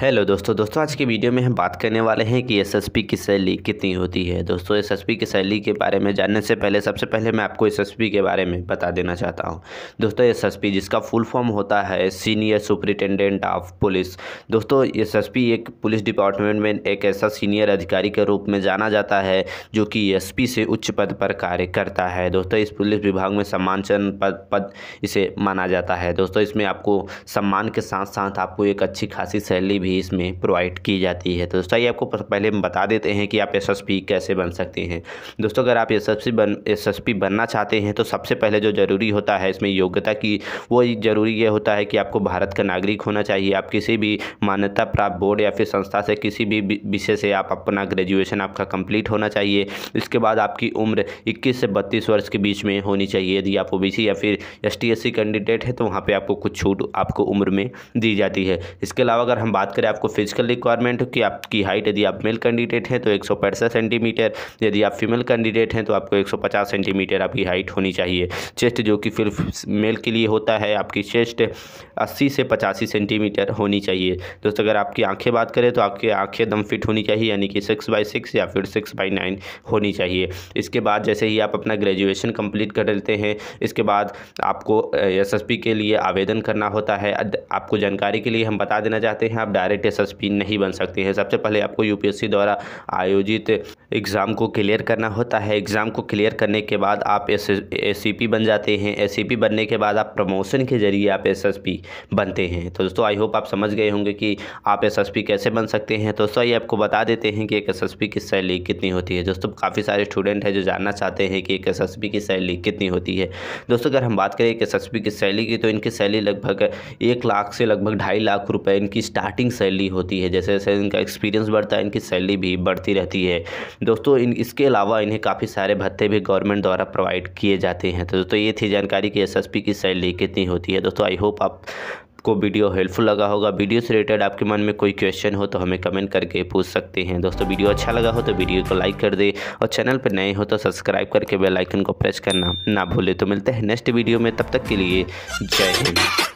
hello दोस्तों दोस्तों आज के वीडियो में हम बात करने वाले हैं कि एसएसपी की सैलरी कितनी होती है दोस्तों एसएसपी की सैलरी के बारे में जानने से पहले सबसे पहले मैं आपको एसएसपी के बारे में बता देना चाहता हूं दोस्तों एसएसपी जिसका फुल फॉर्म होता है सीनियर सुपरिटेंडेंट ऑफ पुलिस दोस्तों एस एक पुलिस डिपार्टमेंट में एक ऐसा सीनियर अधिकारी के रूप में जाना जाता है जो कि एस से उच्च पद पर कार्य करता है दोस्तों इस पुलिस विभाग में सम्मानचंद पद पद इसे माना जाता है दोस्तों इसमें आपको सम्मान के साथ साथ आपको एक अच्छी खासी सैलरी भी भी इसमें प्रोवाइड की जाती है तो दोस्तों आइए आपको पहले हम बता देते हैं कि आप एस कैसे बन सकते हैं दोस्तों अगर आप एस बन एस बनना चाहते हैं तो सबसे पहले जो ज़रूरी होता है इसमें योग्यता की वो ज़रूरी यह होता है कि आपको भारत का नागरिक होना चाहिए आप किसी भी मान्यता प्राप्त बोर्ड या फिर संस्था से किसी भी विषय से आप अपना ग्रेजुएशन आपका कंप्लीट होना चाहिए इसके बाद आपकी उम्र इक्कीस से बत्तीस वर्ष के बीच में होनी चाहिए यदि आप ओ या फिर एस कैंडिडेट है तो वहाँ पर आपको कुछ छूट आपको उम्र में दी जाती है इसके अलावा अगर हम बात करें आपको फिजिकल रिक्वायरमेंट की आपकी हाइट यदि आप मेल कैंडिडेट हैं तो एक सेंटीमीटर यदि आप फीमेल कैंडिडेट हैं तो आपको एक सेंटीमीटर आपकी हाइट होनी चाहिए चेस्ट जो कि फिर मेल के लिए होता है आपकी चेस्ट अस्सी से पचासी सेंटीमीटर होनी चाहिए दोस्तों अगर आपकी आंखें बात करें तो आपकी आंखें दम फिट होनी चाहिए यानी कि सिक्स बाई सिक्स या फिर सिक्स बाई नाइन होनी चाहिए इसके बाद जैसे ही आप अपना ग्रेजुएशन कंप्लीट कर लेते हैं इसके बाद आपको एस के लिए आवेदन करना होता है आपको जानकारी के लिए हम बता देना चाहते हैं आप डायरेक्ट डायरेक्ट एस नहीं बन सकती हैं सबसे पहले आपको यूपीएससी द्वारा आयोजित एग्ज़ाम को क्लियर करना होता है एग्ज़ाम को क्लियर करने के बाद आप एस पी बन जाते हैं पी बनने के बाद आप प्रमोशन के ज़रिए आप पी बनते हैं तो दोस्तों आई होप आप समझ गए होंगे कि आप पी कैसे बन सकते हैं तो दोस्तों ये आपको बता देते हैं कि एक पी की सैलरी कितनी होती है दोस्तों काफ़ी सारे स्टूडेंट हैं जो जानना चाहते हैं कि एक एस की सैलरी कितनी होती है दोस्तों अगर हम बात करें एक एस की सैलरी की तो इनकी सैलरी लगभग एक लाख से लगभग ढाई लाख रुपये इनकी स्टार्टिंग सैलरी होती है जैसे जैसे इनका एक्सपीरियंस बढ़ता है इनकी सैलरी भी बढ़ती रहती है दोस्तों इन इसके अलावा इन्हें काफ़ी सारे भत्ते भी गवर्नमेंट द्वारा प्रोवाइड किए जाते हैं तो दोस्तों ये थी जानकारी कि एस की सैलरी कितनी होती है दोस्तों आई होप आप को वीडियो हेल्पफुल लगा होगा वीडियो से रिलेटेड आपके मन में कोई क्वेश्चन हो तो हमें कमेंट करके पूछ सकते हैं दोस्तों वीडियो अच्छा लगा हो तो वीडियो को लाइक कर दे और चैनल पर नए हो तो सब्सक्राइब करके बेल आइकन को प्रेस करना ना भूले तो मिलते हैं नेक्स्ट वीडियो में तब तक के लिए जय हिंद